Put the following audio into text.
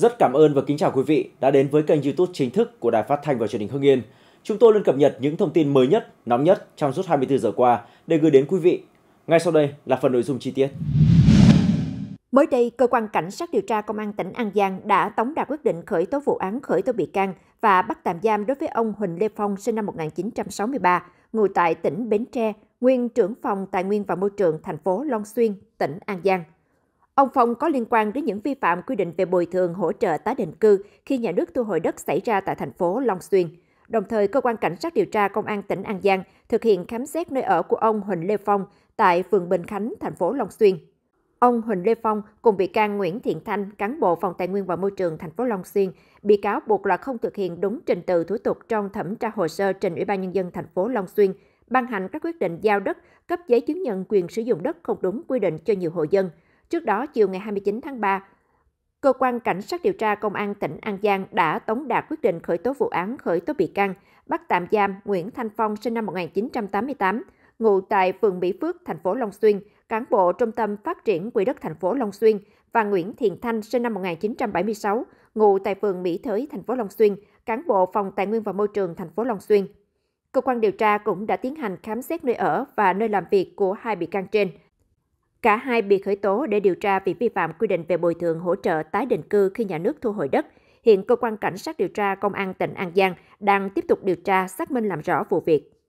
Rất cảm ơn và kính chào quý vị đã đến với kênh YouTube chính thức của Đài Phát thanh và Truyền hình Hưng Yên. Chúng tôi luôn cập nhật những thông tin mới nhất, nóng nhất trong suốt 24 giờ qua để gửi đến quý vị. Ngay sau đây là phần nội dung chi tiết. Mới đây, cơ quan cảnh sát điều tra công an tỉnh An Giang đã tống đạt quyết định khởi tố vụ án khởi tố bị can và bắt tạm giam đối với ông Huỳnh Lê Phong sinh năm 1963, ngụ tại tỉnh Bến Tre, nguyên trưởng phòng Tài nguyên và Môi trường thành phố Long Xuyên, tỉnh An Giang. Ông Phong có liên quan đến những vi phạm quy định về bồi thường hỗ trợ tái định cư khi nhà nước thu hồi đất xảy ra tại thành phố Long Xuyên. Đồng thời, cơ quan cảnh sát điều tra công an tỉnh An Giang thực hiện khám xét nơi ở của ông Huỳnh Lê Phong tại phường Bình Khánh, thành phố Long Xuyên. Ông Huỳnh Lê Phong cùng bị can Nguyễn Thiện Thanh, cán bộ phòng Tài nguyên và Môi trường thành phố Long Xuyên, bị cáo buộc là không thực hiện đúng trình tự thủ tục trong thẩm tra hồ sơ trình Ủy ban nhân dân thành phố Long Xuyên, ban hành các quyết định giao đất, cấp giấy chứng nhận quyền sử dụng đất không đúng quy định cho nhiều hộ dân. Trước đó, chiều ngày 29 tháng 3, Cơ quan Cảnh sát điều tra Công an tỉnh An Giang đã tống đạt quyết định khởi tố vụ án khởi tố bị can, bắt tạm giam Nguyễn Thanh Phong sinh năm 1988, ngụ tại phường Mỹ Phước, thành phố Long Xuyên, cán bộ Trung tâm Phát triển Quỹ đất thành phố Long Xuyên và Nguyễn Thiện Thanh sinh năm 1976, ngụ tại phường Mỹ Thới, thành phố Long Xuyên, cán bộ Phòng Tài nguyên và Môi trường thành phố Long Xuyên. Cơ quan điều tra cũng đã tiến hành khám xét nơi ở và nơi làm việc của hai bị can trên Cả hai bị khởi tố để điều tra vì vi phạm quy định về bồi thường hỗ trợ tái định cư khi nhà nước thu hồi đất. Hiện cơ quan cảnh sát điều tra công an tỉnh An Giang đang tiếp tục điều tra xác minh làm rõ vụ việc.